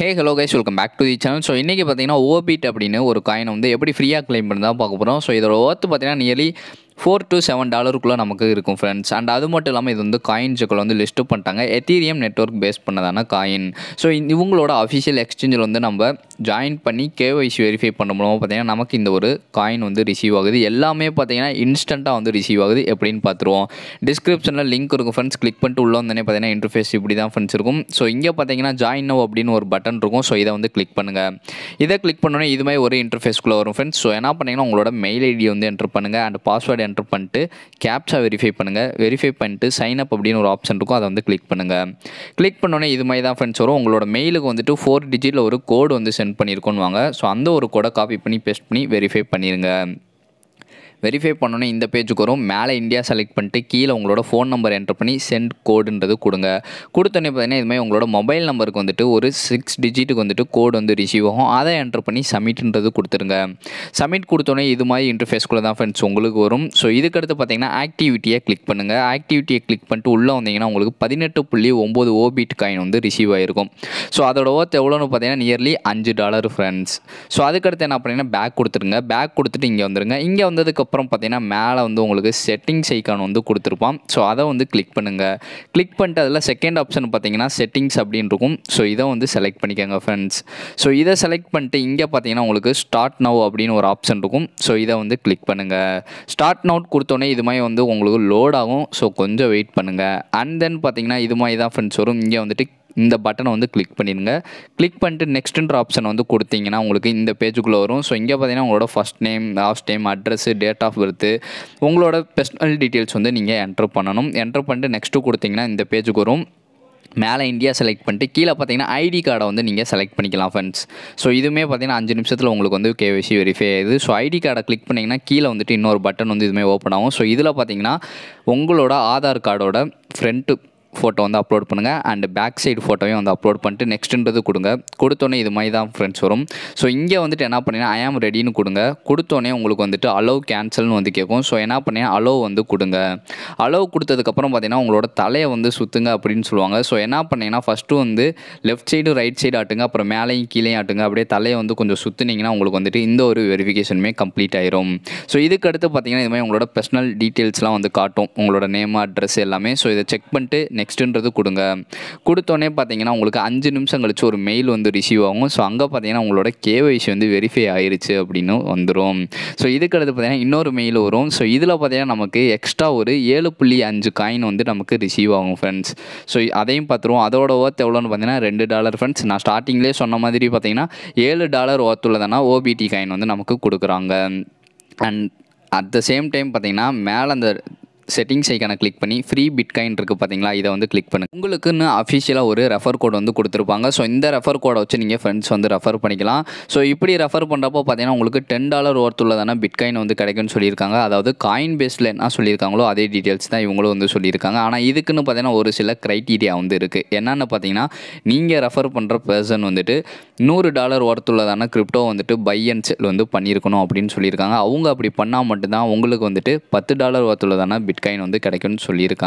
hey hello guys welcome back to the channel so இன்றைக்கி பார்த்தீங்கன்னா ஓபிட் அப்படின்னு ஒரு காயின் வந்து எப்படி ஃப்ரீயாக கிளைம் பண்ணி தான் பார்க்க போகிறோம் ஸோ இதோட ஒர்த்து பார்த்தீங்கன்னா நியர்லி ஃபோர் டு செவன் டாலருக்குள்ளே நமக்கு இருக்கும் ஃப்ரெண்ட்ஸ் அண்ட் அது மட்டும் இல்லாமல் இது வந்து காயின்ஸுக்குள்ள வந்து லிஸ்ட்டு பண்ணிட்டாங்க எத்தீரியம் நெட்ஒர்க் பேஸ் பண்ணதான காயின் ஸோ இவங்களோட அஃபிஷியல் எக்ஸ்சேஞ்சில் வந்து நம்ம ஜாயின் பண்ணி கேஒய்சி வெரிஃபை பண்ண மூலமாக பார்த்தீங்கன்னா நமக்கு இந்த ஒரு காயின் வந்து ரிசீவ் ஆகுது எல்லாமே பார்த்தீங்கன்னா இன்ஸ்டண்ட்டாக வந்து ரிசீவ் ஆகுது எப்படின்னு பார்த்துருவோம் டிஸ்கிரிப்ஷனில் லிங்க் இருக்கும் ஃப்ரெண்ட்ஸ் கிளிக் பண்ணிட்டு உள்ள வந்தோடனே பார்த்தீங்கன்னா இன்டர்ஃபேஸ் இப்படி தான் ஃப்ரெண்ட்ஸ் இருக்கும் ஸோ இங்கே பார்த்தீங்கன்னா ஜாயின் நோ அப்படின்னு ஒரு பட்டன் இருக்கும் ஸோ இதை வந்து கிளிக் பண்ணுங்கள் இதை கிளிக் பண்ணோன்னே இது மாதிரி ஒரு இன்டர்ஃபேஸ்க்குள்ளே வரும் ஃப்ரெண்ட்ஸ் ஸோ என்ன பண்ணிங்கன்னா உங்களோட மெயில் ஐடி வந்து என்ட்ரு பண்ணுங்கள் அண்ட் பாஸ்வேர்டு என்டர் பண்ணிட்டு கேப்சா வெரிஃபை பண்ணுங்கள் வெரிஃபை பண்ணிட்டு சைன் அப் அப்படின்னு ஒரு ஆப்ஷன் இருக்கும் அதை வந்து கிளிக் பண்ணுங்கள் கிளிக் பண்ணோன்னே இது மாதிரி தான் ஃப்ரெண்ட்ஸ் வரும் உங்களோட மெயிலுக்கு வந்துட்டு ஃபோர் டிஜிட்டில் ஒரு கோடு வந்து சென்ட் பண்ணியிருக்கோன்னு வாங்க ஸோ அந்த ஒரு கோடை காப்பி பண்ணி பேஸ்ட் பண்ணி வெரிஃபை பண்ணிடுங்க வெரிஃபை பண்ணோன்னே இந்த பேஜுக்கு வரும் மேலே இந்தியா செலக்ட் பண்ணிட்டு கீழே உங்களோட ஃபோன் நம்பர் என்டர் பண்ணி சென்ட் கோடுன்றது கொடுங்க கொடுத்தோன்னே பார்த்தீங்கன்னா இதுமாதிரி உங்களோட மொபைல் நம்பருக்கு வந்துட்டு ஒரு சிக்ஸ் டிஜிட்டுக்கு வந்துட்டு கோடு வந்து ரிசீவ் ஆகும் அதை என்டர் பண்ணி சமிட்ன்றது கொடுத்துருங்க சமிட் கொடுத்தோன்னே இது மாதிரி இன்டர்ஃபேஸ்க்குள்ளே தான் ஃப்ரெண்ட்ஸ் உங்களுக்கு வரும் ஸோ இதுக்கடுத்து பார்த்தீங்கன்னா ஆக்டிவிட்டியை கிளிக் பண்ணுங்கள் ஆக்டிவிட்டியை கிளிக் பண்ணிட்டு உள்ளே வந்தீங்கன்னா உங்களுக்கு பதினெட்டு புள்ளி ஒம்பது ஓபிட் காயின் வந்து ரிசீவ் ஆகிருக்கும் ஸோ அதோட ஓத் எவ்வளோன்னு பார்த்தீங்கன்னா நியர்லி அஞ்சு டாலர் ஃப்ரெண்ட்ஸ் ஸோ அதுக்கடுத்து என்ன பண்ணிங்கன்னா பேக் கொடுத்துருங்க பேக் கொடுத்துட்டு இங்கே வந்துருங்க இங்கே வந்ததுக்கு அதுக்கப்புறம் பார்த்தீங்கன்னா மேலே வந்து உங்களுக்கு செட்டிங்ஸ் ஐக்கான் வந்து கொடுத்துருப்பான் ஸோ அதை வந்து கிளிக் பண்ணுங்கள் கிளிக் பண்ணிட்டு அதில் செகண்ட் ஆப்ஷன் பார்த்தீங்கன்னா செட்டிங்ஸ் அப்படின்னு இருக்கும் ஸோ இதை வந்து செலக்ட் பண்ணிக்கோங்க ஃப்ரெண்ட்ஸ் ஸோ இதை செலக்ட் பண்ணிட்டு இங்கே பார்த்தீங்கன்னா உங்களுக்கு ஸ்டார்ட் நவ் அப்படின்னு ஒரு ஆப்ஷன் இருக்கும் ஸோ இதை வந்து கிளிக் பண்ணுங்கள் ஸ்டார்ட் நவுட் கொடுத்தோன்னே இது மாதிரி வந்து உங்களுக்கு லோட் ஆகும் ஸோ கொஞ்சம் வெயிட் பண்ணுங்கள் அண்ட் தென் பார்த்தீங்கன்னா இது மாதிரி தான் ஃப்ரெண்ட்ஸ் வரும் இங்கே வந்துட்டு இந்த பட்டனை வந்து கிளிக் பண்ணிடுங்க கிளிக் பண்ணிட்டு நெக்ஸ்ட்டுன்ற ஆப்ஷன் வந்து கொடுத்தீங்கன்னா உங்களுக்கு இந்த பேஜுக்குள்ளே வரும் ஸோ இங்கே பார்த்தீங்கன்னா உங்களோட first name last time address date of birth உங்களோட பெர்ஸ்னல் டீட்டெயில்ஸ் வந்து நீங்கள் என்ட்ரு பண்ணணும் என்ட்ரு பண்ணிட்டு நெக்ஸ்ட்டு கொடுத்தீங்கன்னா இந்த பேஜுக்கு வரும் மேலே இந்தியா செலக்ட் பண்ணிட்டு கீழே பார்த்தீங்கன்னா ஐடி கார்டை வந்து நீங்கள் செலக்ட் பண்ணிக்கலாம் ஃப்ரெண்ட்ஸ் ஸோ இதுவுமே பார்த்தீங்கன்னா அஞ்சு நிமிஷத்தில் உங்களுக்கு வந்து கேவிசி வெரிஃபை ஆகுது ஸோ ஐடி கார்டை கிளிக் பண்ணிங்கன்னா கீழே வந்துட்டு இன்னொரு பட்டன் வந்து இதுவுமே ஓப்பன் ஆகும் ஸோ இதில் பார்த்தீங்கன்னா உங்களோட ஆதார் கார்டோட ஃப்ரண்ட்டு ஃபோட்டோ வந்து அப்லோட் பண்ணுங்கள் அண்ட் பேக் சைடு ஃபோட்டோவையும் வந்து அப்லோட் பண்ணிட்டு நெக்ஸ்ட்டுன்றது கொடுங்க கொடுத்தோன்னே இது மாதிரி தான் ஃப்ரெண்ட்ஸ் வரும் ஸோ இங்கே வந்துட்டு என்ன பண்ணீங்கன்னா ஐ ஆம் ரெடின்னு கொடுங்க கொடுத்தோன்னே உங்களுக்கு வந்துட்டு அலோவ் கேன்சல்னு வந்து கேட்கும் ஸோ என்ன பண்ணீங்கன்னா அலோவ் வந்து கொடுங்க அலோவ் கொடுத்ததுக்கப்புறம் பார்த்தீங்கன்னா உங்களோட தலையை வந்து சுற்றுங்க அப்படின்னு சொல்லுவாங்க ஸோ என்ன பண்ணீங்கன்னா ஃபஸ்ட்டு வந்து லெஃப்ட் சைடு ரைட் சைடு ஆட்டுங்க அப்புறம் மேலேயும் கீழே ஆட்டுங்க அப்படியே தலையை வந்து கொஞ்சம் சுற்றுனீங்கன்னா உங்களுக்கு வந்துட்டு இந்த ஒரு வெரிஃபிகேஷனுமே கம்ப்ளீட் ஆயிரும் ஸோ இதுக்கு அடுத்து பார்த்தீங்கன்னா இது மாதிரி உங்களோட பர்சனல் டீட்டெயில்ஸ்லாம் வந்து காட்டும் உங்களோட நேம் அட்ரஸ் எல்லாமே ஸோ இதை செக் பண்ணிட்டு நெக்ஸ்ட் நெக்ஸ்ட்டுன்றது கொடுங்க கொடுத்தோன்னே பார்த்தீங்கன்னா உங்களுக்கு அஞ்சு நிமிஷம் கழிச்சு ஒரு மெயில் வந்து ரிசீவ் ஆகும் ஸோ அங்கே பார்த்தீங்கன்னா உங்களோட கேவைசி வந்து வெரிஃபை ஆயிடுச்சு அப்படின்னு வந்துடும் ஸோ இதுக்கடுத்து பார்த்தீங்கன்னா இன்னொரு மெயில் வரும் ஸோ இதில் பார்த்தீங்கன்னா நமக்கு எக்ஸ்ட்ரா ஒரு ஏழு புள்ளி அஞ்சு காயின் வந்து நமக்கு ரிசீவ் ஆகும் ஃப்ரெண்ட்ஸ் ஸோ அதையும் பார்த்துருவோம் அதோட ஒர்த் எவ்வளோன்னு பார்த்தீங்கன்னா ரெண்டு டாலர் ஃப்ரெண்ட்ஸ் நான் ஸ்டார்டிங்லேயே சொன்ன மாதிரி பார்த்தீங்கன்னா ஏழு டாலர் ஒர்த் ஓபிடி காயின் வந்து நமக்கு கொடுக்குறாங்க and at the same time பார்த்தீங்கன்னா மேலே அந்த செட்டிங்ஸ் ஐக்கான கிளிக் பண்ணி ஃப்ரீ பிட்காயின் இருக்குது பார்த்தீங்களா இதை வந்து கிளிக் பண்ணுங்கள் உங்களுக்குன்னு அஃபிஷியலாக ஒரு ரெஃபர் கோட் வந்து கொடுத்துருப்பாங்க ஸோ இந்த ரெஃபர் கோடை வச்சு நீங்கள் ஃப்ரெண்ட்ஸ் வந்து ரெஃபர் பண்ணிக்கலாம் ஸோ இப்படி ரெஃபர் பண்ணுறப்போ பார்த்தீங்கன்னா உங்களுக்கு டென் டாலர் ஒர்த்துள்ளதான உள்ளதான பிட்காயின் வந்து கிடைக்கும்னு சொல்லியிருக்காங்க அதாவது காயின் பேஸில் என்ன சொல்லியிருக்காங்களோ அதே டீட்டெயில்ஸ் தான் இவங்களும் வந்து சொல்லியிருக்காங்க ஆனால் இதுக்குன்னு பார்த்தீங்கன்னா ஒரு சில க்ரைட்டீரியா வந்து இருக்குது என்னென்னு பார்த்தீங்கன்னா நீங்கள் ரெஃபர் பண்ணுற பர்சன் வந்துட்டு நூறு டாலர் ஒர்த்துள்ளதான உள்ளதான கிரிப்டோ வந்துட்டு பை அண்ட் செல் வந்து பண்ணியிருக்கணும் அப்படின்னு சொல்லியிருக்காங்க அவங்க அப்படி பண்ணால் மட்டும்தான் உங்களுக்கு வந்துட்டு பத்து டாலர் ஒர்த்துள்ளதான உள்ளதான பிட் பிட்காயின் வந்து கிடைக்கும்னு சொல்லியிருக்காங்க